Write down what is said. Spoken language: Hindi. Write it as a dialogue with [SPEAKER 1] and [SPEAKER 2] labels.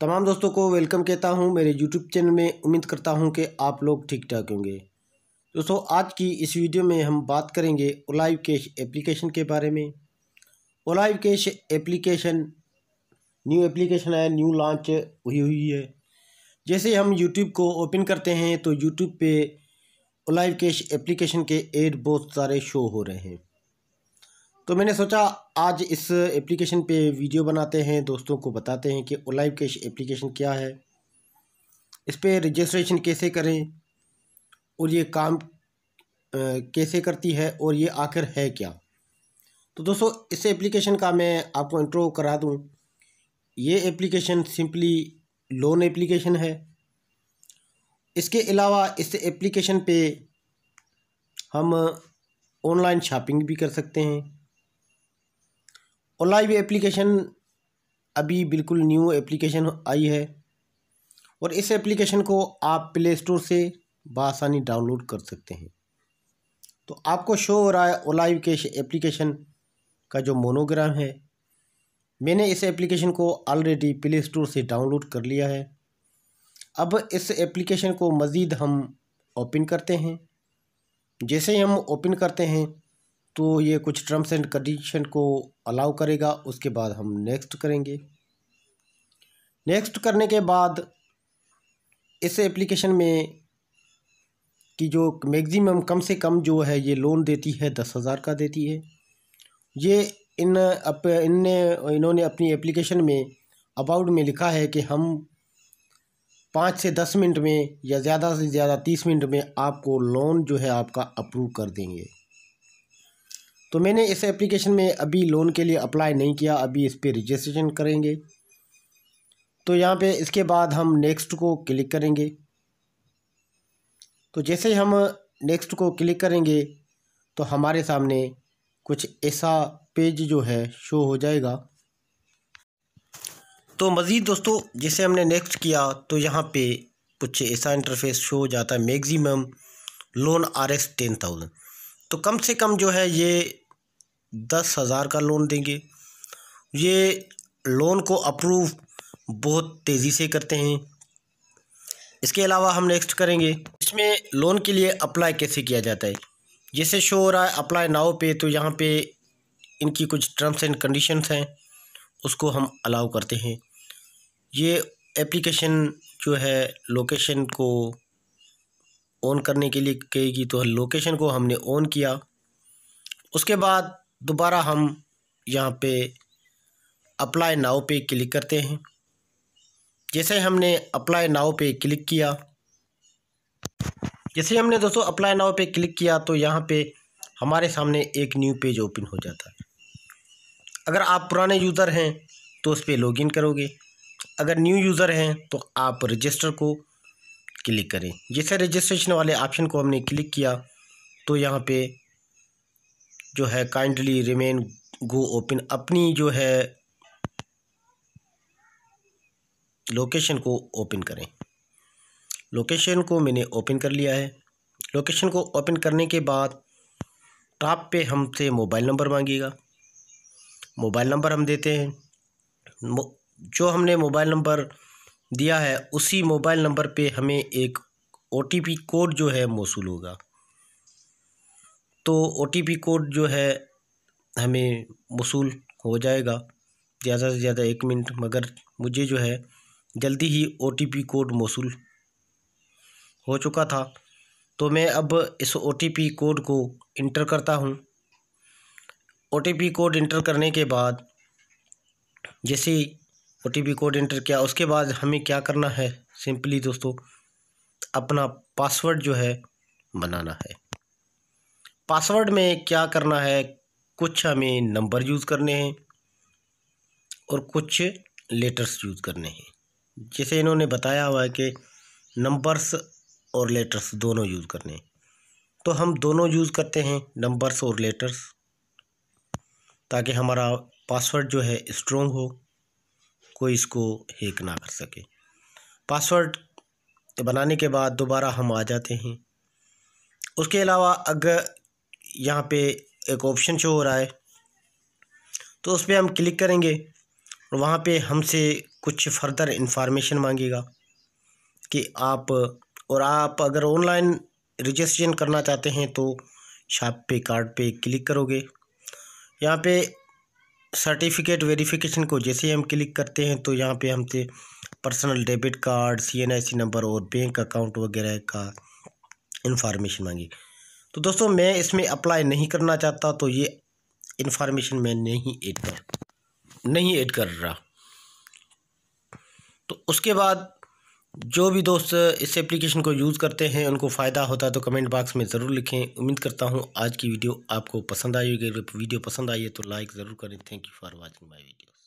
[SPEAKER 1] तमाम दोस्तों को वेलकम कहता हूं मेरे यूट्यूब चैनल में उम्मीद करता हूं कि आप लोग ठीक ठाक होंगे दोस्तों आज की इस वीडियो में हम बात करेंगे ओलाइव कैश एप्लीकेशन के बारे में Olive cash application new application है न्यू लॉन्च हुई हुई है जैसे हम यूट्यूब को ओपन करते हैं तो यूट्यूब पे ओलाइव कैश एप्लीकेशन के एड बहुत सारे शो हो रहे हैं तो मैंने सोचा आज इस एप्लीकेशन पे वीडियो बनाते हैं दोस्तों को बताते हैं कि ओलाइव कैश एप्लीकेशन क्या है इस पर रजिस्ट्रेशन कैसे करें और ये काम कैसे करती है और ये आखिर है क्या तो दोस्तों इस एप्लीकेशन का मैं आपको इंट्रो करा दूं ये एप्लीकेशन सिंपली लोन एप्लीकेशन है इसके अलावा इस एप्लीकेशन पे हम ऑनलाइन शॉपिंग भी कर सकते हैं और लाइव एप्लीकेशन अभी बिल्कुल न्यू एप्लीकेशन आई है और इस एप्लीकेशन को आप प्ले स्टोर से बसानी डाउनलोड कर सकते हैं तो आपको शो हो रहा है ओलाइव के एप्लीकेशन का जो मोनोग्राम है मैंने इस एप्लीकेशन को ऑलरेडी प्ले स्टोर से डाउनलोड कर लिया है अब इस एप्लीकेशन को मज़ीद हम ओपन करते हैं जैसे ही हम ओपन करते हैं तो ये कुछ टर्म्स एंड कंडीशन को अलाउ करेगा उसके बाद हम नेक्स्ट करेंगे नेक्स्ट करने के बाद इस एप्लीकेशन में कि जो मैक्सिमम कम से कम जो है ये लोन देती है दस हज़ार का देती है ये इन अप इनने इन्होंने अपनी एप्लीकेशन में अबाउट में लिखा है कि हम पाँच से दस मिनट में या ज़्यादा से ज़्यादा तीस मिनट में आपको लोन जो है आपका अप्रूव कर देंगे तो मैंने इस एप्लीकेशन में अभी लोन के लिए अप्लाई नहीं किया अभी इस पर रजिस्ट्रेशन करेंगे तो यहाँ पे इसके बाद हम नेक्स्ट को क्लिक करेंगे तो जैसे ही हम नेक्स्ट को क्लिक करेंगे तो हमारे सामने कुछ ऐसा पेज जो है शो हो जाएगा तो मज़ीद दोस्तों जैसे हमने नेक्स्ट किया तो यहाँ पे कुछ ऐसा इंटरफेस शो हो जाता है maximum loan R S ten thousand तो कम से कम जो है ये दस हज़ार का लोन देंगे ये लोन को अप्रूव बहुत तेज़ी से करते हैं इसके अलावा हम नेक्स्ट करेंगे इसमें लोन के लिए अप्लाई कैसे किया जाता है जैसे शो हो रहा है अप्लाई नाव पे तो यहाँ पे इनकी कुछ टर्म्स एंड कंडीशंस हैं उसको हम अलाउ करते हैं ये एप्लीकेशन जो है लोकेशन को ऑन करने के लिए कहेगी तो लोकेशन को हमने ऑन किया उसके बाद दोबारा हम यहाँ पे अप्लाई नाव पे क्लिक करते हैं जैसे हमने अप्लाई नाव पे क्लिक किया जैसे हमने दोस्तों अप्लाई नाव पे क्लिक किया तो यहाँ पे हमारे सामने एक न्यू पेज ओपन हो जाता है अगर आप पुराने यूज़र हैं तो उस पर इन करोगे अगर न्यू यूज़र हैं तो आप रजिस्टर को क्लिक करें जैसे रजिस्ट्रेशन वाले ऑप्शन को हमने क्लिक किया तो यहाँ पे जो है काइंडली रिमेन गो ओपन अपनी जो है लोकेशन को ओपन करें लोकेशन को मैंने ओपन कर लिया है लोकेशन को ओपन करने के बाद टॉप पे हमसे मोबाइल नंबर मांगेगा मोबाइल नंबर हम देते हैं जो हमने मोबाइल नंबर दिया है उसी मोबाइल नंबर पे हमें एक ओ कोड जो है मौसू होगा तो ओ टी पी कोड जो है हमें वसूल हो जाएगा ज़्यादा से ज़्यादा एक मिनट मगर मुझे जो है जल्दी ही ओ टी पी कोड मौसू हो चुका था तो मैं अब इस ओ टी पी कोड को इंटर करता हूँ O T P code enter करने के बाद जैसे O T P code enter किया उसके बाद हमें क्या करना है सिंपली दोस्तों अपना पासवर्ड जो है बनाना है पासवर्ड में क्या करना है कुछ हमें नंबर यूज़ करने हैं और कुछ लेटर्स यूज़ करने हैं जैसे इन्होंने बताया हुआ है कि नंबर्स और लेटर्स दोनों यूज़ करने हैं तो हम दोनों यूज़ करते हैं नंबर्स और लेटर्स ताकि हमारा पासवर्ड जो है स्ट्रॉन्ग हो कोई इसको हैक ना कर सके पासवर्ड बनाने के बाद दोबारा हम आ जाते हैं उसके अलावा अगर यहाँ पे एक ऑप्शन शो हो रहा है तो उस पर हम क्लिक करेंगे और वहाँ पे हमसे कुछ फर्दर इंफॉर्मेशन मांगेगा कि आप और आप अगर ऑनलाइन रजिस्ट्रेशन करना चाहते हैं तो शॉप पे कार्ड पे क्लिक करोगे यहाँ पे सर्टिफिकेट वेरिफिकेशन को जैसे हम क्लिक करते हैं तो यहाँ पे हमसे personal debit card C N I C number और बैंक अकाउंट वगैरह का इंफॉर्मेशन मांगेगी तो दोस्तों मैं इसमें अप्लाई नहीं करना चाहता तो ये इन्फॉर्मेशन मैं नहीं ऐड कर नहीं ऐड कर रहा तो उसके बाद जो भी दोस्त इस एप्लीकेशन को यूज़ करते हैं उनको फ़ायदा होता है तो कमेंट बॉक्स में ज़रूर लिखें उम्मीद करता हूँ आज की वीडियो आपको पसंद आई होगी अगर वीडियो पसंद आई है तो लाइक ज़रूर करें thank you for watching my video